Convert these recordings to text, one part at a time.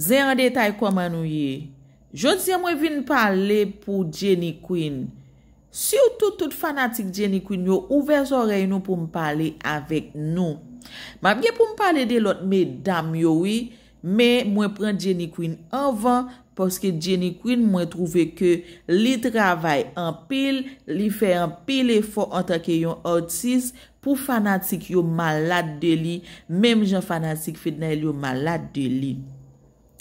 Zè an detay kwa man ou ye? Jot zè mwen vin pale pou Jenny Quinn. Siyou tout tout fanatik Jenny Quinn yo ouver zorey nou pou m pale avek nou. Mabge pou m pale de lot me dam yo we, me mwen pren Jenny Quinn anvan, poske Jenny Quinn mwen trove ke li travay an pil, li fe an pil e fon anta ke yon otis pou fanatik yo malat de li, mem jan fanatik fednen yo malat de li.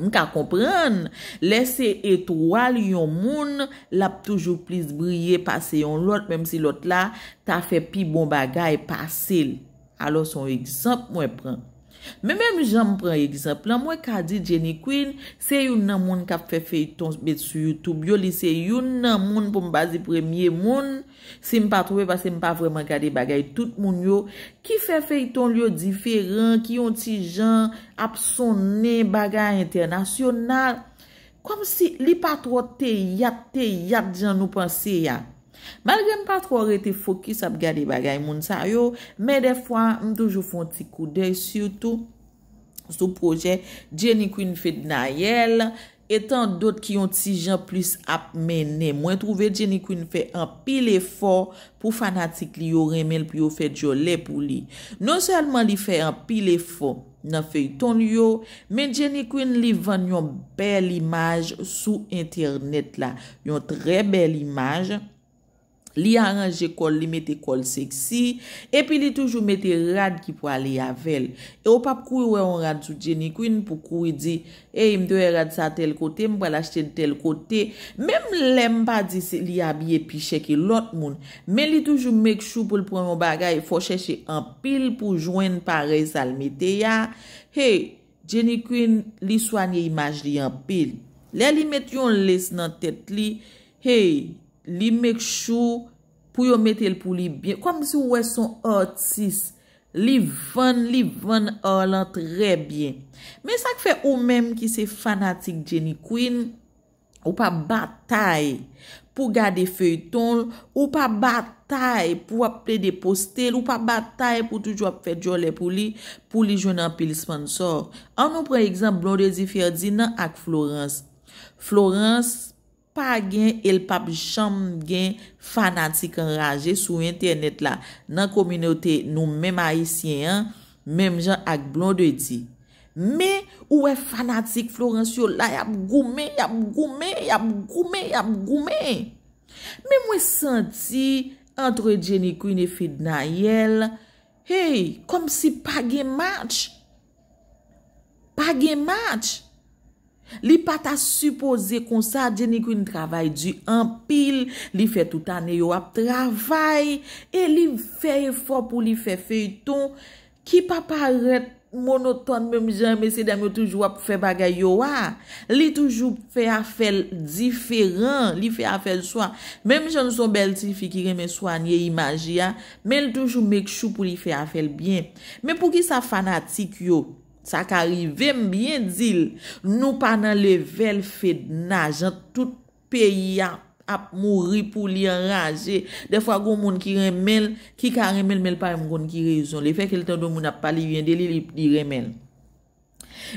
M ka kompren, lese etoual yon moun, lap toujou plis brye pase yon lot, mem si lot la, ta fe pi bon bagay pase. Alo son eksempe mwen pren. Mè mèm jan mpren ek disan plan, mwen kadi Jenny Quinn, se yon nan moun kap fe feyton bete su YouTube, yo li se yon nan moun pou mbazi premye moun, se mpa trove pa se mpa vreman kade bagay tout moun yo, ki fe feyton yo diferan, ki yon ti jan ap sonen bagay internasyonal, kom si li pa tro te yat te yat jan nou panse ya. Mal gen pa tro rete fokus ap gade bagay moun sa yo, men defwa m dojou foun ti koudey sio tou sou proje, Jenny Quinn fed na yel, etan dot ki yon ti jan plus ap mene. Mwen trove Jenny Quinn fed an pil e for pou fanatik li yo remel pi yo fed jo le pou li. Non selman li fed an pil e for nan fey ton yo, men Jenny Quinn li ven yon bel imaj sou internet la. Yon tre bel imaj. Li anranje kol, li mette kol seksi, epi li toujou mette rad ki pou aliavel. E o pap kou yon rad sou Jenny Quinn pou kou yi di, e, mdouye rad sa tel kote, mdouye lachte tel kote. Mem lem pa di se li abye piche ke lot moun, men li toujou mek chou pou lpwen mw bagay, focheche an pil pou jwen pare salme deya. Hey, Jenny Quinn, li swanye imaj li an pil. Le li mette yon les nan tet li, hey, Li mek chou pou yo metel pou li byen. Kom si ou wè son artist. Li ven, li ven orlan trebyen. Men sa k fè ou mèm ki se fanatik Jenny Quinn. Ou pa batay pou gade feytonl. Ou pa batay pou aple depostel. Ou pa batay pou toujwa fè djole pou li. Pou li jounan pil sponsor. An nou pre ekzamp, Blondie Ferdinand ak Florence. Florence, plebiscite. Pa gen el pap chanm gen fanatik an raje sou internet la nan kominote nou menm a isyen, menm jan ak blon de di. Me ouwe fanatik Florensio la yap goume, yap goume, yap goume, yap goume. Me mwe senti antre Jenny Queen e Fidna Yel, hey, kom si pa gen match, pa gen match. Li pata supose kon sa djeni kweni travay di anpil, li fe tout ane yo ap travay, e li feye fo pou li fe feyton ki pa paret monoton menm jen mese dame touj wap fe bagay yo a. Li toujou fe afel diferan, li fe afel swa. Menm jen sou bel ti fikire men swanye imajia, menm toujou mek chou pou li fe afel bien. Menm pou ki sa fanatik yo? Sa ka rivem byen zil, nou pa nan le vel fèd nage, an tout peyi ap mouri pou li an raje. De fwa goun moun ki remel, ki ka remel mel pa yon goun ki rezon. Le fèk el tèndou moun ap pali byen de li, li remel.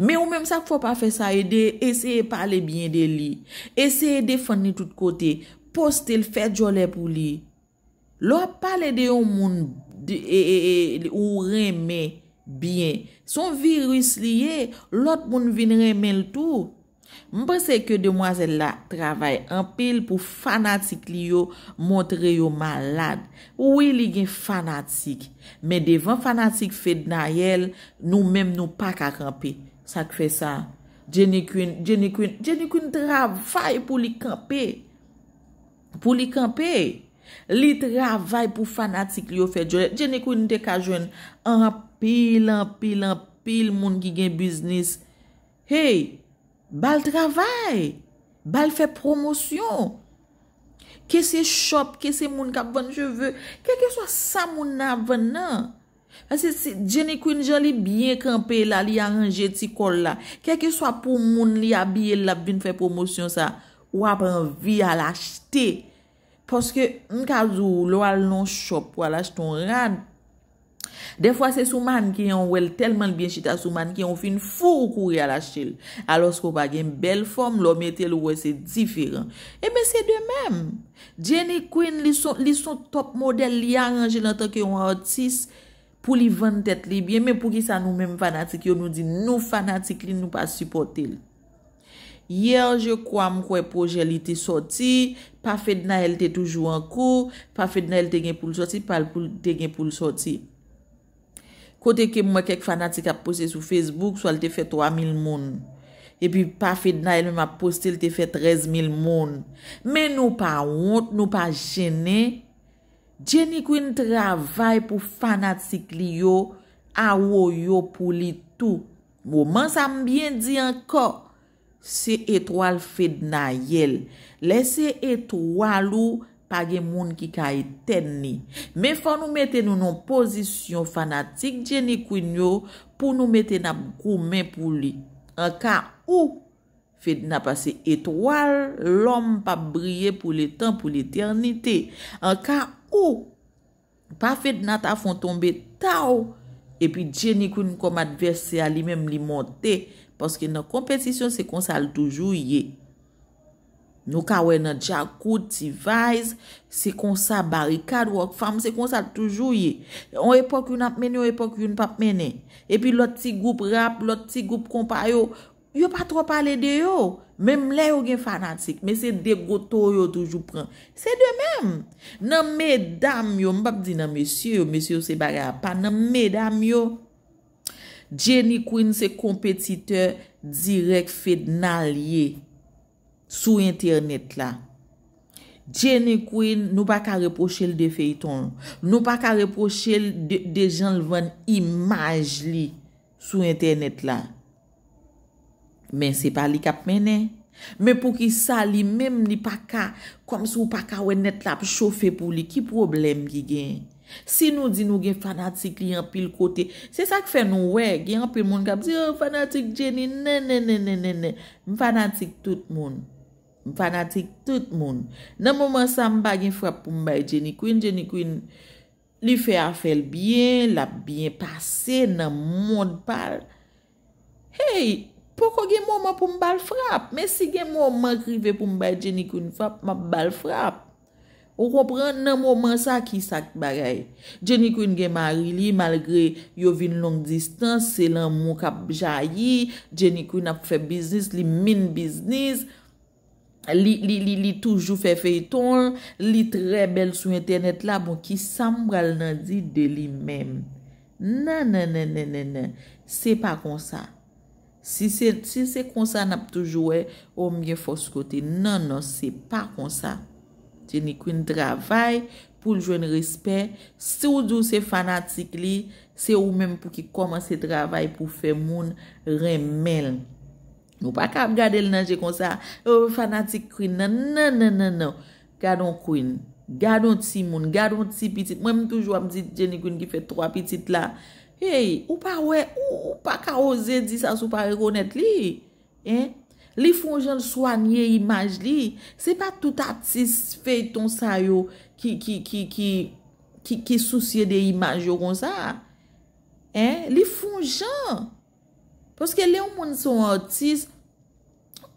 Me ou mèm sa fwa pa fè sa edè, esèye pale byen de li. Esèye defan ni tout kote, poste l fèd jolè pou li. Lo ap pale de yon moun e, e, e, ou remè. Bien, son virus liye, lot moun vinre men l'tou. Mpese ke demwazel la travay anpil pou fanatik li yo montre yo malad. Ouwi li gen fanatik, men devan fanatik fed na yel, nou menm nou pa kakampi. Sa kfe sa, jenikoun, jenikoun, jenikoun travay pou li kampi. Pou li kampi, li travay pou fanatik li yo fed, jenikoun dekajwen anpil. pilan, pilan, pil moun ki gen biznis. Hey, bal travay, bal fe promosyon. Kese shop, kese moun kap ven jeve, kese swa sa moun nan ven nan. Fase, jenikwen jan li byen kampe la, li aranje ti kol la, kese swa pou moun li abye la bin fe promosyon sa, wap an vi al achte. Poske, mkazu, lo al non shop, wap al achte, on rade De fwa se souman ki yon wèl telman lbien chita souman ki yon fi nfou kouri ala chil. Alo sko bagen bel form, lòm etel wèl se difiren. Ebe eh se de mèm. Jenny Quinn li son top model li a anje lantan ki yon artist pou li vantet li. Biè mè pou ki sa nou mèm fanatik yo nou di nou fanatik li nou pa supportil. Yer je kwa mkwe pou jel iti soti. Pa fedna el te toujou an ko. Pa fedna el te gen pou l soti. Pal pou te gen pou l soti. Kote ke mwen kek fanatik ap poste sou Facebook, sou al te fe 3000 moun. E pi pa Fednayel mwen ap poste, l te fe 13000 moun. Men nou pa wont, nou pa jene. Jeni kwen travay pou fanatik li yo, awo yo pou li tou. Mwen sa mbyen di anko, se etwal Fednayel. Le se etwal ou. pa gen moun ki ka eten ni. Me fwa nou mette nou nan pozisyon fanatik, djeni kwen yo pou nou mette nan koumen pou li. An ka ou, fet nan pase etwal, lom pa brye pou le tan pou le ternite. An ka ou, pa fet nan ta fon tombe tau, epi djeni kwen kon ma adverse a li men li monte, parce ke nan kompetisyon se konsal toujou ye. Nou ka wè nan jakou, ti vaiz, se konsa barikad, wòk fam, se konsa toujou ye. O epok yon ap mènen, o epok yon pap mènen. E pi lot ti goup rap, lot ti goup kompa yo, yo pa tro pa lè de yo. Mèm lè yo gen fanatik, mè se degoto yo toujou pran. Se de mèm. Nan mè dam yo, mbap di nan mèsyo, mèsyo se baga apan, nan mè dam yo. Jenny Quinn se kompetiteur direk fed nal ye. sou internet la. Djeni kwen nou pa ka reposhe l de feyton. Nou pa ka reposhe l de jan l ven imaj li sou internet la. Men se pa li kap menen. Men pou ki sa li mem ni pa ka, kom sou pa ka wè net lap chofe pou li. Ki problem ki gen? Si nou di nou gen fanatik li yon pil kote, se sa ki fe nou wè, gen yon pil moun kap oh, fanatik djeni, ne, ne, ne, ne, ne, ne. Fanatik tout moun. M fanatik tout moun. Nan mouman sa m bagen frap pou m baye Jenny Quinn. Jenny Quinn li fe a fel byen. La byen pase nan moun pal. Hey! Poko gen mouman pou m bal frap? Mè si gen mouman krive pou m baye Jenny Quinn frap, m bal frap. Ou kopran nan mouman sa ki sak bagay. Jenny Quinn gen m a rili malgre yo vin long distance. Se lan m mou kap jayi. Jenny Quinn ap fe biznis li min biznis. Li li li toujou fè fè iton, li trè bel sou internet la, bon ki sam bral nan di de li men. Nan nan nan nan nan nan, se pa konsa. Si se konsa nap toujou e, ou mye fòs kote. Nan nan, se pa konsa. Ti ni kwen dravay pou ljwen risper, se ou doun se fanatik li, se ou men pou ki komanse dravay pou fè moun remenl. Ou pa ka ap gade l nanje kon sa. Ou fanatik kouine nan nan nan nan nan nan. Gade on kouine. Gade on ti moun. Gade on ti pitite. Mwen m toujwa m zi jeni kouine ki fe troa pitite la. Hey ou pa wè. Ou pa ka oze di sa sou pa rekonet li. Hein. Li foun jen soanye imaj li. Se pa tout atis fey ton sayo. Ki ki ki ki. Ki ki souciye de imaj yo kon sa. Hein. Li foun jen. Koske le ou moun son otis,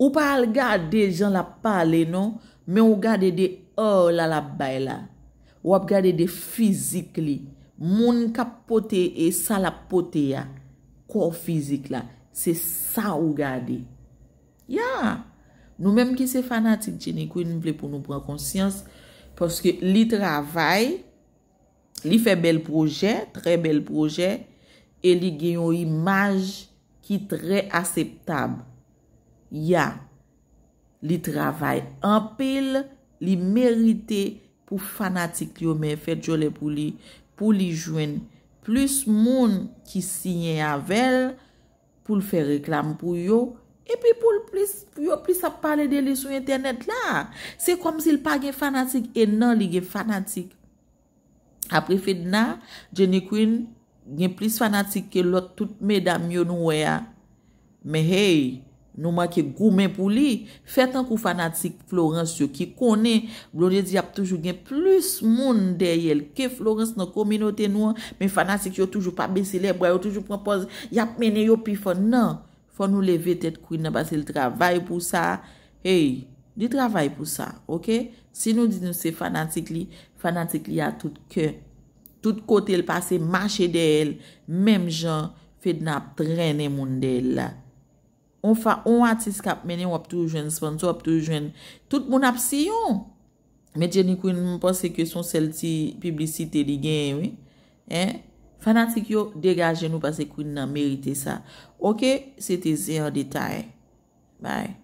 ou pa al gade, jan la pale, non? Men ou gade de or oh la la bay la. Ou ap gade de fizik li. Moun kapote e salapote ya. Kor fizik la. Se sa ou gade. Ya! Nou menm ki se fanatik geni kou yon vle pou nou pran konsyans. Koske li travay, li fe bel proje, tre bel proje, e li genyo imaj ki tre aseptab. Ya, li travay anpil, li merite pou fanatik yo me fet jole pou li, pou li jwen plus moun ki sinye avel, pou l fe reklam pou yo, e pi pou l plis, yo plis ap pale de li sou internet la. Se kom si l pa gen fanatik, e nan li gen fanatik. Apre fed na, Jenny Quinn, gen plis fanatik ke lot tout medam yo nou we a. Me hey, nou ma ke goumen pou li, fet an kou fanatik Florence yo ki kone, glonye di ap toujou gen plis moun de yel, ke Florence nou kominote nou, men fanatik yo toujou pa beseleb, wè yo toujou propoz, yap mene yo pi fon nan, fon nou leve tet kou inan basi l travay pou sa. Hey, di travay pou sa, ok? Si nou di nou se fanatik li, fanatik li a tout kèn. Tout kote el pase, mache de el. Mem jan, fed na ap trene moun de el la. On fa, on atis kap meni wap toujwen, sponsor wap toujwen. Tout moun ap si yon. Met geni kwen moun pase kwen son sel ti, publicite di gen, oui. Eh, fanatik yo, degaje nou pase kwen nan merite sa. Ok, se te zi an detay. Bye.